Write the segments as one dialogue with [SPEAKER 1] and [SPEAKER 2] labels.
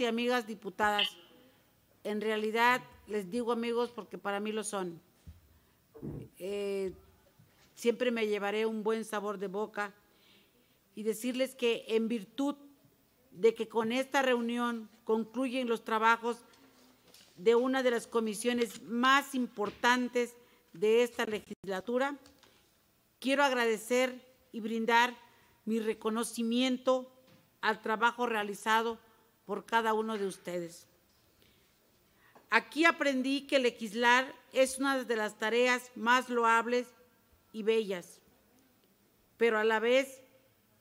[SPEAKER 1] y amigas diputadas. En realidad, les digo amigos porque para mí lo son. Eh, siempre me llevaré un buen sabor de boca y decirles que en virtud de que con esta reunión concluyen los trabajos de una de las comisiones más importantes de esta legislatura, quiero agradecer y brindar mi reconocimiento al trabajo realizado por cada uno de ustedes. Aquí aprendí que legislar es una de las tareas más loables y bellas, pero a la vez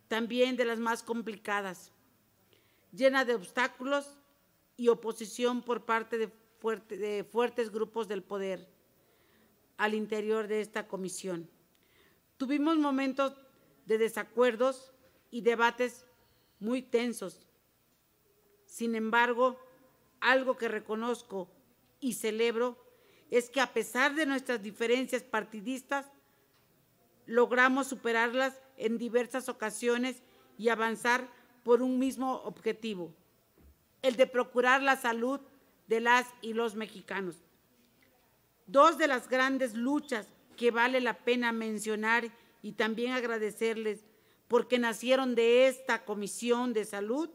[SPEAKER 1] también de las más complicadas, llena de obstáculos y oposición por parte de, de fuertes grupos del poder al interior de esta comisión. Tuvimos momentos de desacuerdos y debates muy tensos, sin embargo, algo que reconozco y celebro es que a pesar de nuestras diferencias partidistas, logramos superarlas en diversas ocasiones y avanzar por un mismo objetivo, el de procurar la salud de las y los mexicanos. Dos de las grandes luchas que vale la pena mencionar y también agradecerles porque nacieron de esta Comisión de Salud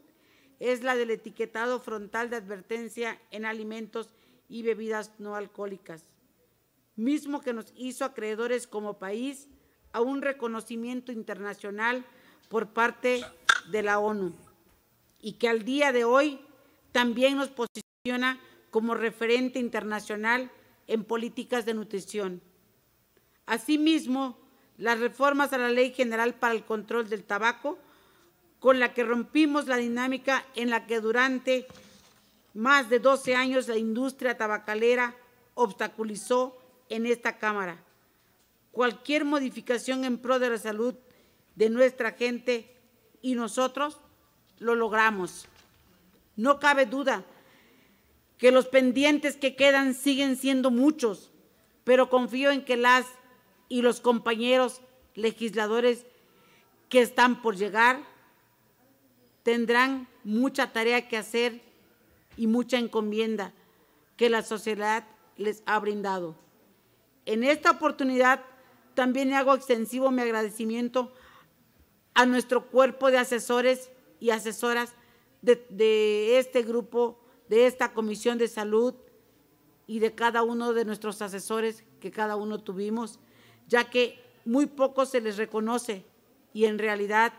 [SPEAKER 1] es la del etiquetado frontal de advertencia en alimentos y bebidas no alcohólicas, mismo que nos hizo acreedores como país a un reconocimiento internacional por parte de la ONU y que al día de hoy también nos posiciona como referente internacional en políticas de nutrición. Asimismo, las reformas a la Ley General para el Control del Tabaco con la que rompimos la dinámica en la que durante más de 12 años la industria tabacalera obstaculizó en esta Cámara. Cualquier modificación en pro de la salud de nuestra gente y nosotros lo logramos. No cabe duda que los pendientes que quedan siguen siendo muchos, pero confío en que las y los compañeros legisladores que están por llegar tendrán mucha tarea que hacer y mucha encomienda que la sociedad les ha brindado. En esta oportunidad también hago extensivo mi agradecimiento a nuestro cuerpo de asesores y asesoras de, este grupo, de esta Comisión de Salud y de cada uno de nuestros asesores que cada uno tuvimos, ya que muy poco se les reconoce y en realidad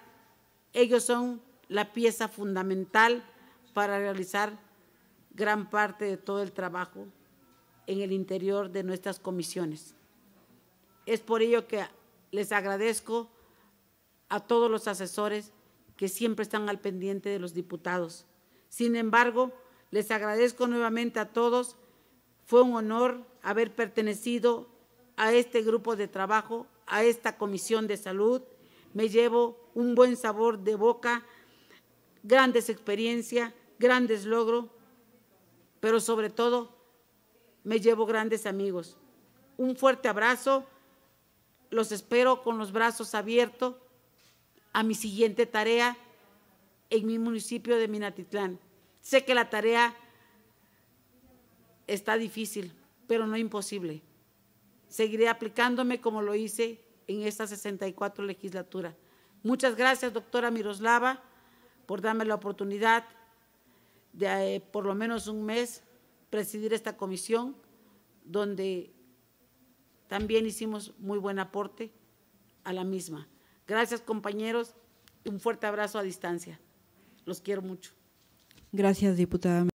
[SPEAKER 1] ellos son la pieza fundamental para realizar gran parte de todo el trabajo en el interior de nuestras comisiones. Es por ello que les agradezco a todos los asesores que siempre están al pendiente de los diputados. Sin embargo, les agradezco nuevamente a todos. Fue un honor haber pertenecido a este grupo de trabajo, a esta comisión de salud. Me llevo un buen sabor de boca grandes experiencias, grandes logros, pero sobre todo me llevo grandes amigos. Un fuerte abrazo, los espero con los brazos abiertos a mi siguiente tarea en mi municipio de Minatitlán. Sé que la tarea está difícil, pero no imposible. Seguiré aplicándome como lo hice en esta 64 legislatura. Muchas gracias, doctora Miroslava por darme la oportunidad de eh, por lo menos un mes presidir esta comisión, donde también hicimos muy buen aporte a la misma. Gracias compañeros, un fuerte abrazo a distancia. Los quiero mucho. Gracias, diputada.